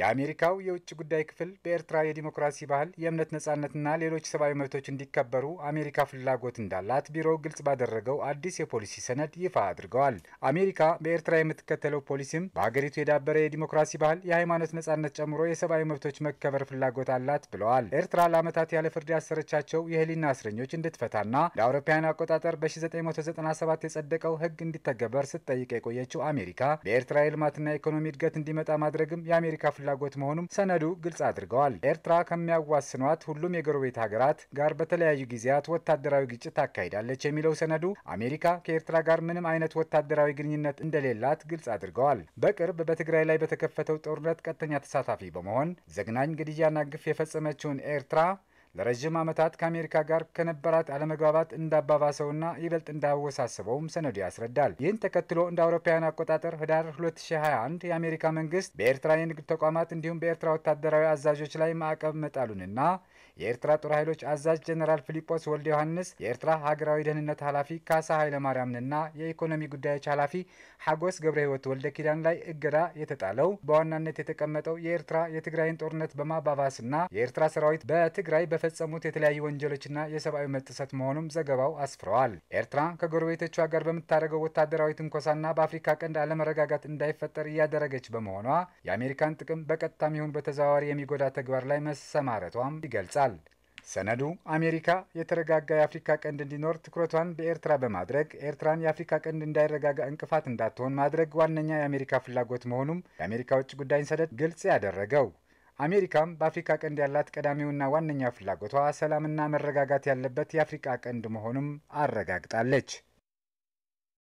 የአሜሪካው የውጭ ጉዳይ ክፍል በኤርትራ የዲሞክራሲ ባህል፣ የእምነት ነጻነትና ሌሎች ሰብአዊ መብቶች እንዲከበሩ አሜሪካ ፍላጎት እንዳላት ቢሮው ግልጽ ባደረገው አዲስ የፖሊሲ ሰነድ ይፋ አድርገዋል። አሜሪካ በኤርትራ የምትከተለው ፖሊሲም በሀገሪቱ የዳበረ የዲሞክራሲ ባህል፣ የሃይማኖት ነጻነት ጨምሮ የሰብአዊ መብቶች መከበር ፍላጎት አላት ብለዋል። ኤርትራ ለዓመታት ያለ ፍርድ ያሰረቻቸው የህሊና እስረኞች እንድትፈታና ለአውሮፓውያን አቆጣጠር በ1997 የጸደቀው ህግ እንዲተገበር ስትጠይቅ የቆየችው አሜሪካ በኤርትራ የልማትና የኢኮኖሚ እድገት እንዲመጣ ማድረግም የአሜሪካ ፍላ ፍላጎት መሆኑም ሰነዱ ግልጽ አድርገዋል። ኤርትራ ከሚያዋስኗት ሁሉም የጎረቤት ሀገራት ጋር በተለያዩ ጊዜያት ወታደራዊ ግጭት ታካሂዳለች የሚለው ሰነዱ አሜሪካ ከኤርትራ ጋር ምንም አይነት ወታደራዊ ግንኙነት እንደሌላት ግልጽ አድርገዋል። በቅርብ በትግራይ ላይ በተከፈተው ጦርነት ቀጥተኛ ተሳታፊ በመሆን ዘግናኝ ግድያና ግፍ የፈጸመችውን ኤርትራ ለረዥም ዓመታት ከአሜሪካ ጋር ከነበራት አለመግባባት እንዳባባሰውና ይበልጥ እንዳወሳስበውም ሰነዱ ያስረዳል። ይህን ተከትሎ እንደ አውሮፓውያን አቆጣጠር ህዳር 2021 የአሜሪካ መንግስት በኤርትራ የንግድ ተቋማት እንዲሁም በኤርትራ ወታደራዊ አዛዦች ላይ ማዕቀብ መጣሉንና የኤርትራ ጦር ኃይሎች አዛዥ ጀነራል ፊሊጶስ ወልደ ዮሐንስ፣ የኤርትራ ሀገራዊ ደህንነት ኃላፊ ካሳ ኃይለማርያምንና የኢኮኖሚ ጉዳዮች ኃላፊ ሐጎስ ገብረ ህይወት ወልደ ኪዳን ላይ እገዳ የተጣለው በዋናነት የተቀመጠው የኤርትራ የትግራይን ጦርነት በማባባስና የኤርትራ ሰራዊት በትግራይ በፈጸሙት የተለያዩ ወንጀሎችና የሰብአዊ መብት ጥሰት መሆኑም ዘገባው አስፍረዋል። ኤርትራ ከጎረቤቶቿ ጋር በምታደርገው ወታደራዊ ትንኮሳና በአፍሪካ ቀንድ አለመረጋጋት እንዳይፈጠር እያደረገች በመሆኗ የአሜሪካን ጥቅም በቀጥታም ይሁን በተዘዋዋሪ የሚጎዳ ተግባር ላይ መሰማረቷም ይገልጻል። ተገልጿል። ሰነዱ አሜሪካ የተረጋጋ የአፍሪካ ቀንድ እንዲኖር ትኩረቷን በኤርትራ በማድረግ ኤርትራን የአፍሪካ ቀንድ እንዳይረጋጋ እንቅፋት እንዳትሆን ማድረግ ዋነኛ የአሜሪካ ፍላጎት መሆኑም የአሜሪካ ውጭ ጉዳይን ሰነድ ግልጽ ያደረገው አሜሪካም በአፍሪካ ቀንድ ያላት ቀዳሚውና ዋነኛ ፍላጎቷ ሰላምና መረጋጋት ያለበት የአፍሪካ ቀንድ መሆኑም አረጋግጣለች።